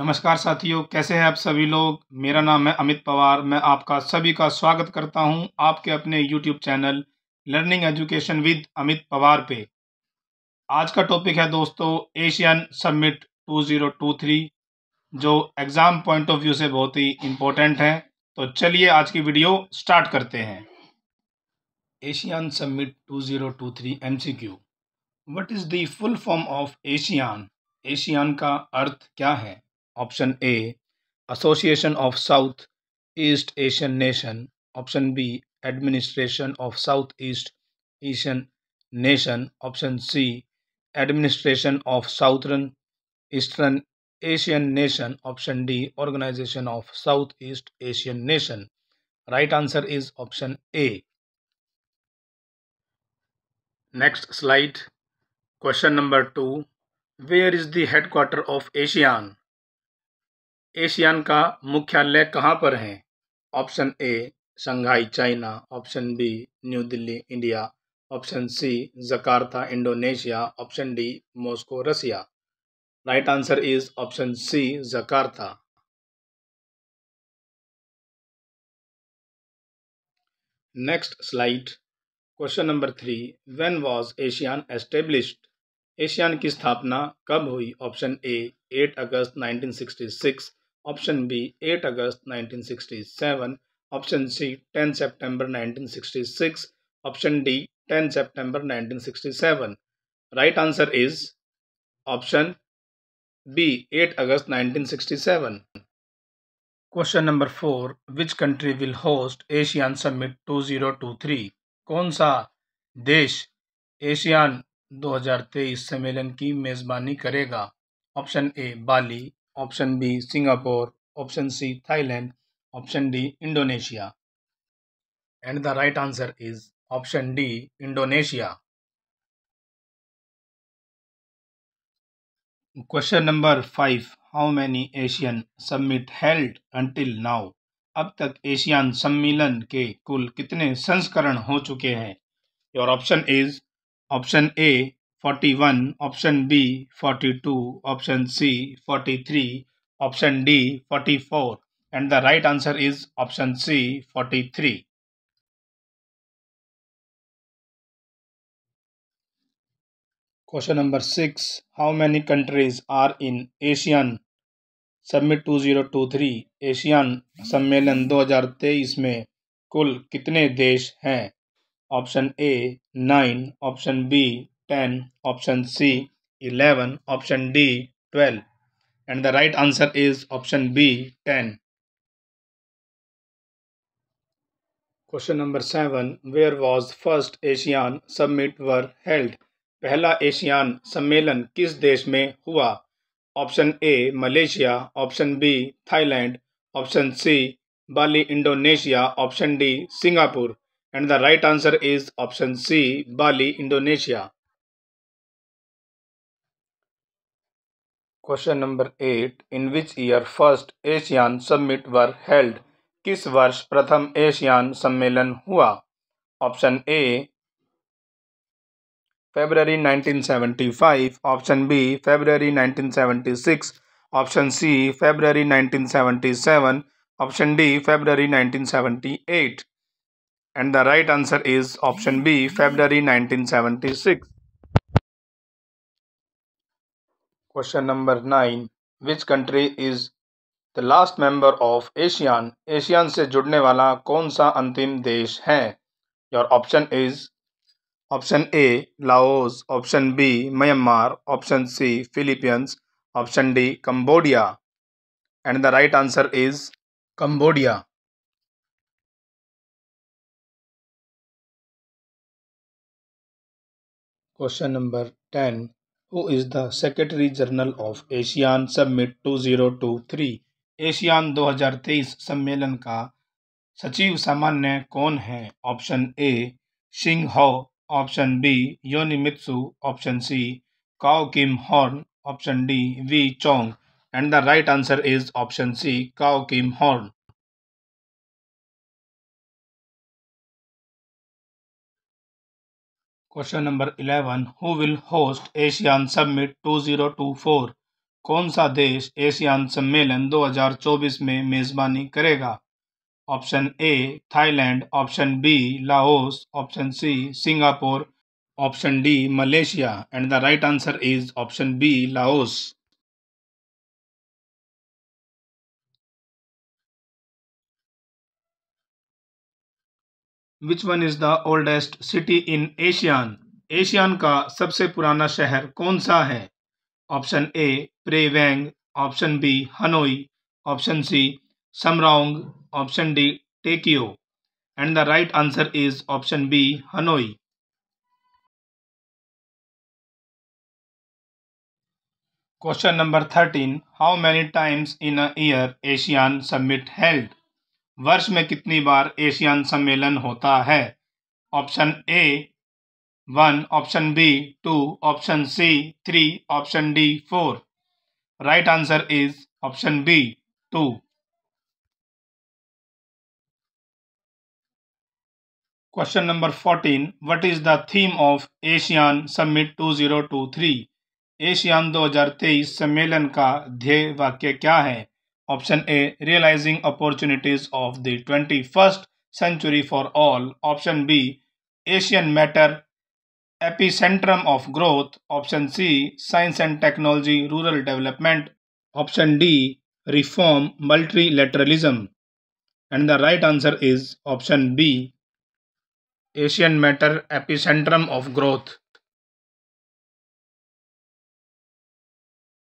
नमस्कार साथियों कैसे हैं आप सभी लोग मेरा नाम है अमित पवार मैं आपका सभी का स्वागत करता हूं आपके अपने YouTube channel learning education with Amit Pawar पे आज का टॉपिक है दोस्तों एशियन सबमिट 2023 जो एग्ज़ाम पॉइंट ऑफ व्यू से बहुत ही इम्पोर्टेंट है तो चलिए आज की वीडियो स्टार्ट करते हैं Asian summit 2023 Q what is the full form of ASEAN ASEAN का अर्थ क्या है Option A Association of Southeast Asian Nation. Option B Administration of Southeast Asian Nation. Option C Administration of Southern Eastern Asian Nation. Option D Organization of Southeast Asian Nation. Right answer is option A. Next slide. Question number 2. Where is the headquarter of ASEAN? ASEAN का मुख्यालय कहाँ पर है option A Shanghai China option B New Delhi India option C Jakarta Indonesia option D Moscow Russia right answer is option C Jakarta next slide question number three when was ASEAN established ASEAN की स्थापना कब हुई option A 8 अगस्त 1966 option B 8 अगस्त 1967 option C 10 सितंबर 1966 option D 10 सितंबर 1967 right answer is option B 8 अगस्त 1967 question number four which country will host Asian summit 2023 कौन सा देश एशियान 2023 सम्मेलन की मेज़बानी करेगा option A Bali option B Singapore option C Thailand option D Indonesia and the right answer is option D Indonesia question number five how many Asian summit held until now अब तक Asian सम्मेलन के कुल कितने संस्करण हो चुके हैं your option is option A forty one option B forty two option C forty three option D forty four and the right answer is option C forty three question number six how many countries are in Asian summit two zero two three Asian सम्मेलन दो हजार तेईस में कुल कितने देश हैं option A nine option B 10 option c 11 option d 12 and the right answer is option b 10 question number 7 where was first asean summit were held pehla asean sammelan kis desh mein hua option a malaysia option b thailand option c bali indonesia option d singapore and the right answer is option c bali indonesia question number eight in which year first ASEAN summit were held किस वर्ष प्रथम ASEAN सम्मेलन हुआ option A February 1975 option B February 1976 option C February 1977 option D February 1978 and the right answer is option B February 1976 question number nine which country is the last member of ASEAN ASEAN से जुड़ने वाला कौन सा अंतिम देश है your option is option A Laos option B Myanmar option C Philippines option D Cambodia and the right answer is Cambodia question number ten who is the Secretary General of ASEAN Summit 2023 ASEAN 2023 सम्मेलन का सचिव सामान्य कौन है option A सिंह हॉ option B योनिमित्सु option C Kao Kim Hourn option D वी चोंग and the right answer is option C Kao Kim Hourn question number eleven who will host ASEAN summit four कौन सा देश एशियान सम्मेलन 2024 में मेजबानी करेगा option A Thailand option B Laos option C Singapore option D Malaysia and the right answer is option B Laos which one is the oldest city in ASEAN ASEAN का सबसे पुराना शहर कौन सा है ऑप्शन ए प्रेवेंग option B Hanoi option C Semarang option D टेकियो and the right answer is option B Hanoi question number thirteen how many times in a year ASEAN summit held वर्ष में कितनी बार एशियन सम्मेलन होता है option A one option B two option C three option D four right answer is option B two question number fourteen is the theme of Asian summit two zero two three ASEAN दो हजार तेईस सम्मेलन का ध्येय वाक्य क्या है Option A realizing opportunities of the 21st century for all. Option B Asian matter epicentrum of growth. Option C science and technology rural development. Option D reform multilateralism. And the right answer is option B Asian matter epicentrum of growth.